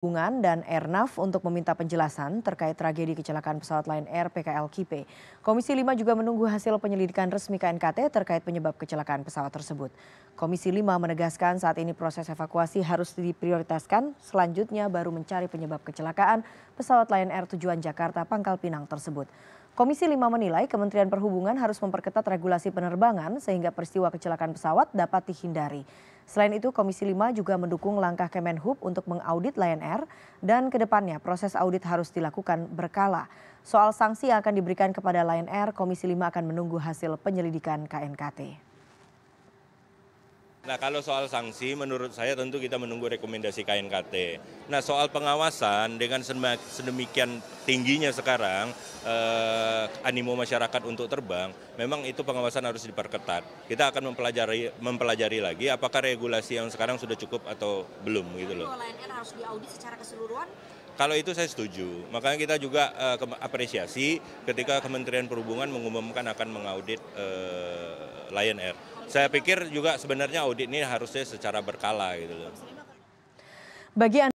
Hubungan dan Airnav untuk meminta penjelasan terkait tragedi kecelakaan pesawat Lion Air PKL Kipe. Komisi 5 juga menunggu hasil penyelidikan resmi KNKT terkait penyebab kecelakaan pesawat tersebut. Komisi 5 menegaskan saat ini proses evakuasi harus diprioritaskan, selanjutnya baru mencari penyebab kecelakaan pesawat Lion Air tujuan Jakarta Pangkal Pinang tersebut. Komisi 5 menilai Kementerian Perhubungan harus memperketat regulasi penerbangan sehingga peristiwa kecelakaan pesawat dapat dihindari. Selain itu, Komisi 5 juga mendukung langkah Kemenhub untuk mengaudit Lion Air dan kedepannya proses audit harus dilakukan berkala. Soal sanksi yang akan diberikan kepada Lion Air, Komisi 5 akan menunggu hasil penyelidikan KNKT. Nah kalau soal sanksi menurut saya tentu kita menunggu rekomendasi KNKT. Nah soal pengawasan dengan sedemikian tingginya sekarang eh, animo masyarakat untuk terbang, memang itu pengawasan harus diperketat. Kita akan mempelajari mempelajari lagi apakah regulasi yang sekarang sudah cukup atau belum gitu loh. Lion Air harus diaudit secara keseluruhan kalau itu saya setuju. Makanya kita juga uh, apresiasi ketika Kementerian Perhubungan mengumumkan akan mengaudit uh, Lion Air saya pikir juga sebenarnya audit ini harusnya secara berkala gitu loh. Bagi